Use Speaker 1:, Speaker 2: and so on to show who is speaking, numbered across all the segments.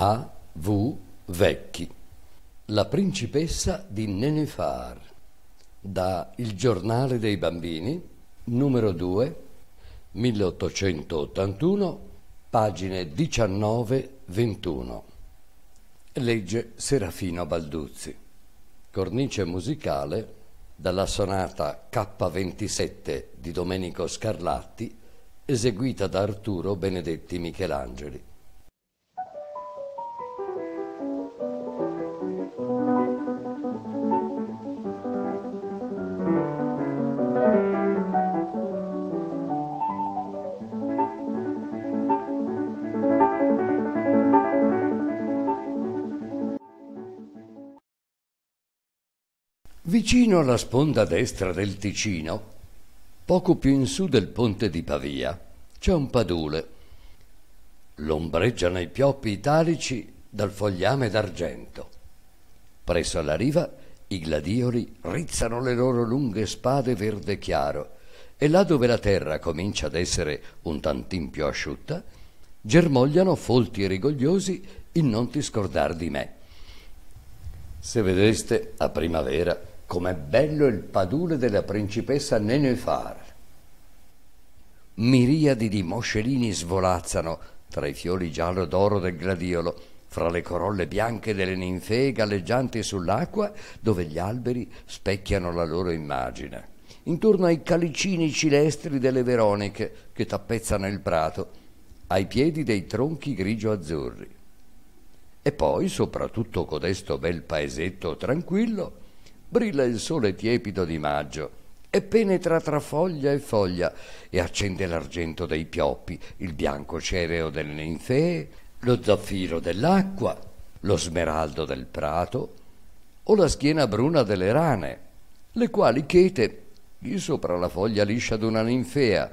Speaker 1: A. V. Vecchi. La principessa di Nenefar da Il giornale dei bambini, numero 2, 1881, pagine 19-21. Legge Serafino Balduzzi. Cornice musicale dalla sonata K27 di Domenico Scarlatti, eseguita da Arturo Benedetti Michelangeli. Vicino alla sponda destra del Ticino, poco più in su del ponte di Pavia, c'è un padule. L'ombreggiano i pioppi italici dal fogliame d'argento. Presso alla riva i gladioli rizzano le loro lunghe spade verde chiaro e là dove la terra comincia ad essere un tantin più asciutta, germogliano folti e rigogliosi il non ti scordar di me. Se vedeste a primavera Com'è bello il padule della principessa Nenefar. Miriadi di moscelini svolazzano tra i fiori giallo d'oro del gladiolo, fra le corolle bianche delle ninfee galleggianti sull'acqua dove gli alberi specchiano la loro immagine. Intorno ai calicini cilestri delle veroniche che tappezzano il prato, ai piedi dei tronchi grigio-azzurri. E poi, soprattutto codesto bel paesetto tranquillo, brilla il sole tiepido di maggio e penetra tra foglia e foglia e accende l'argento dei pioppi, il bianco cereo delle ninfee, lo zaffiro dell'acqua, lo smeraldo del prato o la schiena bruna delle rane, le quali chete, chi sopra la foglia liscia d'una ninfea,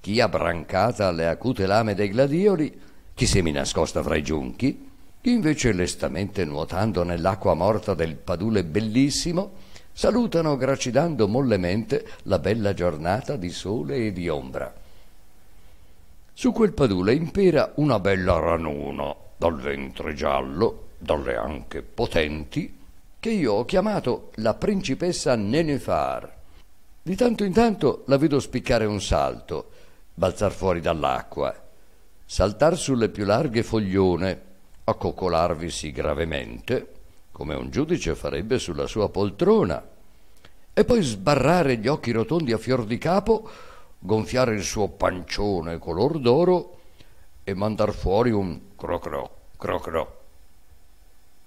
Speaker 1: chi abbrancata alle acute lame dei gladioli, chi semi nascosta fra i giunchi, chi invece lestamente nuotando nell'acqua morta del padule bellissimo, salutano gracidando mollemente la bella giornata di sole e di ombra. Su quel padule impera una bella ranuna, dal ventre giallo, dalle anche potenti, che io ho chiamato la principessa Nenefar. Di tanto in tanto la vedo spiccare un salto, balzar fuori dall'acqua, saltar sulle più larghe foglione, accoccolarvisi gravemente, come un giudice farebbe sulla sua poltrona, e poi sbarrare gli occhi rotondi a fior di capo, gonfiare il suo pancione color d'oro e mandar fuori un crocro, crocro.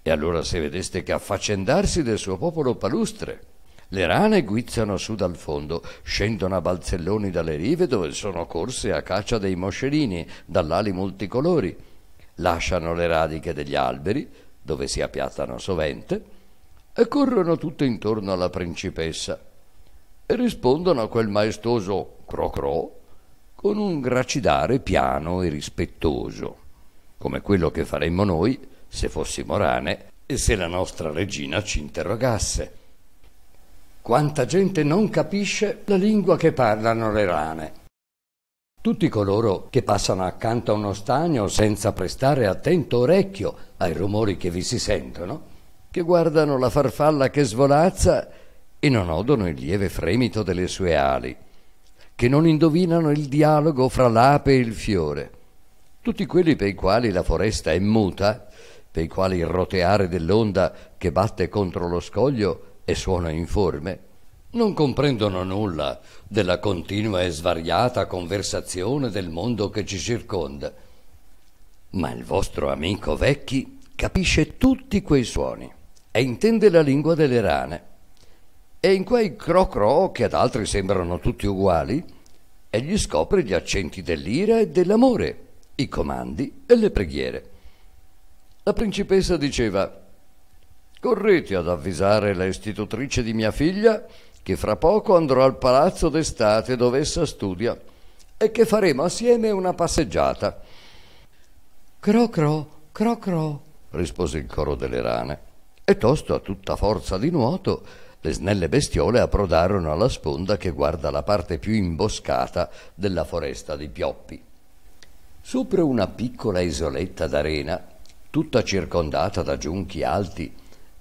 Speaker 1: E allora se vedeste che affaccendarsi del suo popolo palustre, le rane guizzano su dal fondo, scendono a balzelloni dalle rive dove sono corse a caccia dei moscerini, dall'ali multicolori, lasciano le radiche degli alberi, dove si appiattano sovente, e corrono tutte intorno alla principessa e rispondono a quel maestoso crocro con un gracidare piano e rispettoso, come quello che faremmo noi se fossimo rane e se la nostra regina ci interrogasse. Quanta gente non capisce la lingua che parlano le rane tutti coloro che passano accanto a uno stagno senza prestare attento orecchio ai rumori che vi si sentono, che guardano la farfalla che svolazza e non odono il lieve fremito delle sue ali, che non indovinano il dialogo fra l'ape e il fiore. Tutti quelli per i quali la foresta è muta, per i quali il roteare dell'onda che batte contro lo scoglio e suona informe, non comprendono nulla della continua e svariata conversazione del mondo che ci circonda. Ma il vostro amico Vecchi capisce tutti quei suoni e intende la lingua delle rane. E in quei cro-cro che ad altri sembrano tutti uguali, egli scopre gli accenti dell'ira e dell'amore, i comandi e le preghiere. La principessa diceva: Correte ad avvisare la istitutrice di mia figlia che fra poco andrò al palazzo d'estate dove essa studia e che faremo assieme una passeggiata. Cro cro, cro cro, rispose il coro delle rane. E tosto, a tutta forza di nuoto, le snelle bestiole approdarono alla sponda che guarda la parte più imboscata della foresta di Pioppi. Sopra una piccola isoletta d'arena, tutta circondata da giunchi alti,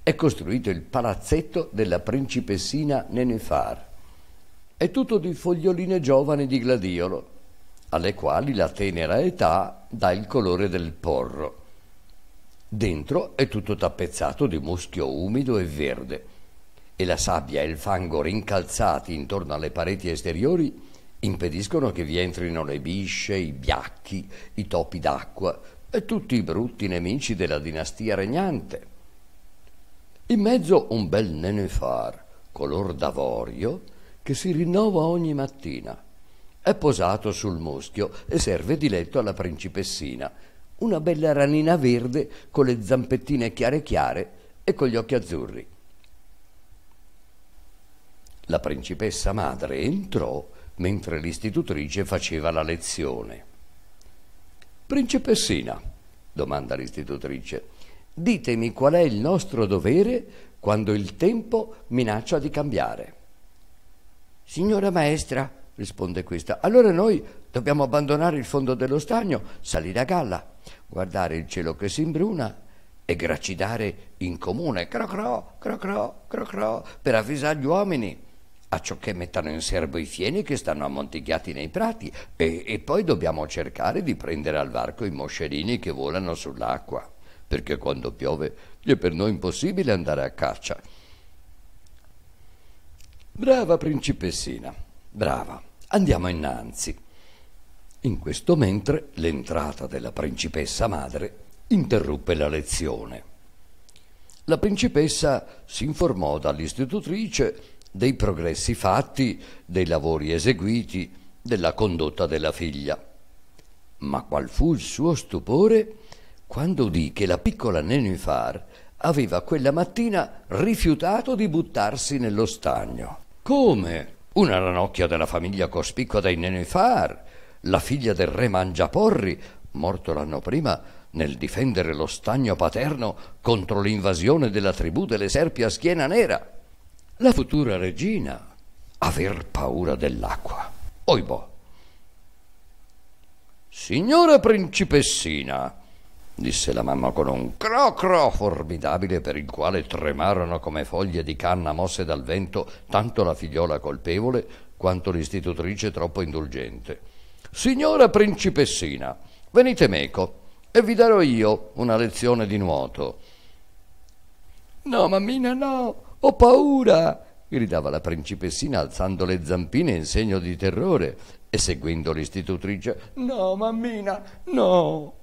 Speaker 1: è costruito il palazzetto della principessina Nenefar. È tutto di foglioline giovani di gladiolo, alle quali la tenera età dà il colore del porro. Dentro è tutto tappezzato di muschio umido e verde, e la sabbia e il fango rincalzati intorno alle pareti esteriori impediscono che vi entrino le bisce, i biacchi, i topi d'acqua e tutti i brutti nemici della dinastia regnante. In mezzo un bel nenefar, color d'avorio, che si rinnova ogni mattina. È posato sul muschio e serve di letto alla principessina, una bella ranina verde con le zampettine chiare chiare e con gli occhi azzurri. La principessa madre entrò mentre l'istitutrice faceva la lezione. Principessina, domanda l'istitutrice, Ditemi qual è il nostro dovere quando il tempo minaccia di cambiare. Signora maestra, risponde questa, allora noi dobbiamo abbandonare il fondo dello stagno, salire a galla, guardare il cielo che si imbruna e gracidare in comune, cro cro, cro cro, cro cro, per avvisare gli uomini a ciò che mettano in serbo i fieni che stanno ammontigliati nei prati e, e poi dobbiamo cercare di prendere al varco i moscerini che volano sull'acqua perché quando piove gli è per noi impossibile andare a caccia. Brava principessina, brava, andiamo innanzi. In questo mentre l'entrata della principessa madre interruppe la lezione. La principessa si informò dall'istitutrice dei progressi fatti, dei lavori eseguiti, della condotta della figlia. Ma qual fu il suo stupore? quando udì che la piccola Nenifar aveva quella mattina rifiutato di buttarsi nello stagno. Come? Una ranocchia della famiglia cospicua dei Nenifar, la figlia del re Mangiaporri, morto l'anno prima, nel difendere lo stagno paterno contro l'invasione della tribù delle serpi a schiena nera. La futura regina aver paura dell'acqua. Oibò. Signora principessina, disse la mamma con un crocro formidabile per il quale tremarono come foglie di canna mosse dal vento tanto la figliola colpevole quanto l'istitutrice troppo indulgente. Signora principessina, venite meco e vi darò io una lezione di nuoto. No, mammina, no, ho paura, gridava la principessina alzando le zampine in segno di terrore e seguendo l'istitutrice. No, mammina, no.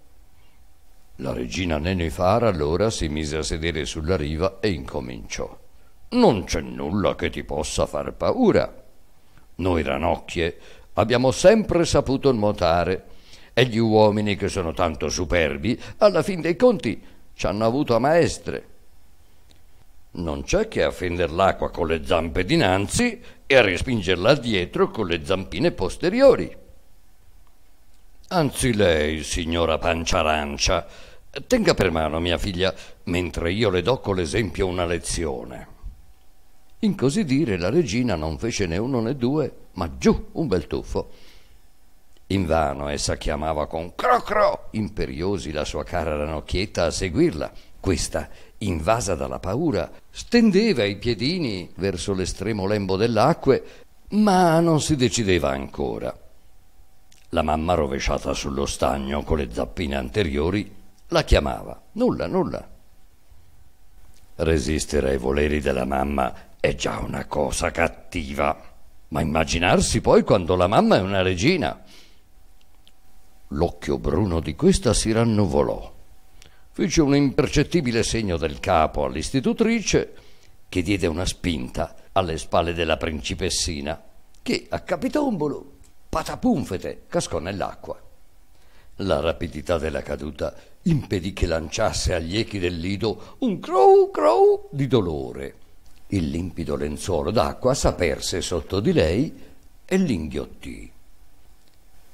Speaker 1: La regina Nenefara allora si mise a sedere sulla riva e incominciò. Non c'è nulla che ti possa far paura. Noi ranocchie abbiamo sempre saputo nuotare e gli uomini che sono tanto superbi, alla fin dei conti, ci hanno avuto a maestre. Non c'è che a fender l'acqua con le zampe dinanzi e a respingerla dietro con le zampine posteriori. Anzi lei, signora panciarancia, tenga per mano mia figlia, mentre io le do con l'esempio una lezione. In così dire la regina non fece né uno né due, ma giù un bel tuffo. Invano essa chiamava con crocro imperiosi la sua cara ranocchietta a seguirla. Questa, invasa dalla paura, stendeva i piedini verso l'estremo lembo dell'acque, ma non si decideva ancora. La mamma, rovesciata sullo stagno con le zappine anteriori, la chiamava. Nulla, nulla. Resistere ai voleri della mamma è già una cosa cattiva, ma immaginarsi poi quando la mamma è una regina. L'occhio bruno di questa si rannuvolò. Fece un impercettibile segno del capo all'istitutrice che diede una spinta alle spalle della principessina, che a capitombolo patapumfete, cascò nell'acqua. La rapidità della caduta impedì che lanciasse agli echi del lido un crow crow di dolore. Il limpido lenzuolo d'acqua s'aperse sotto di lei e l'inghiottì.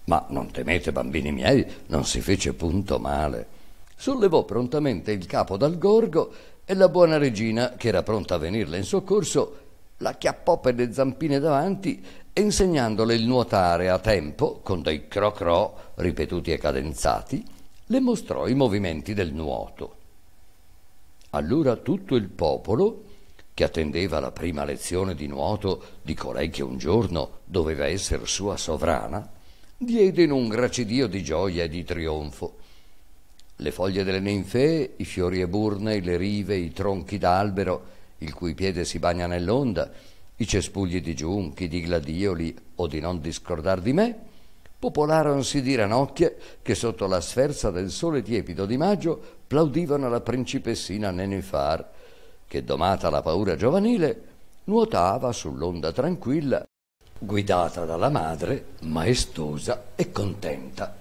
Speaker 1: Ma non temete, bambini miei, non si fece punto male. Sollevò prontamente il capo dal gorgo e la buona regina, che era pronta a venirle in soccorso, la chiappò per le zampine davanti e insegnandole il nuotare a tempo, con dei cro-cro ripetuti e cadenzati, le mostrò i movimenti del nuoto. Allora tutto il popolo, che attendeva la prima lezione di nuoto di colei che un giorno doveva essere sua sovrana, diede in un gracidio di gioia e di trionfo. Le foglie delle ninfee, i fiori eburnei, le rive, i tronchi d'albero, il cui piede si bagna nell'onda, i cespugli di giunchi, di gladioli o di non discordar di me, popolaronsi di ranocchie che sotto la sferza del sole tiepido di maggio plaudivano la principessina Nenifar, che domata la paura giovanile nuotava sull'onda tranquilla, guidata dalla madre, maestosa e contenta.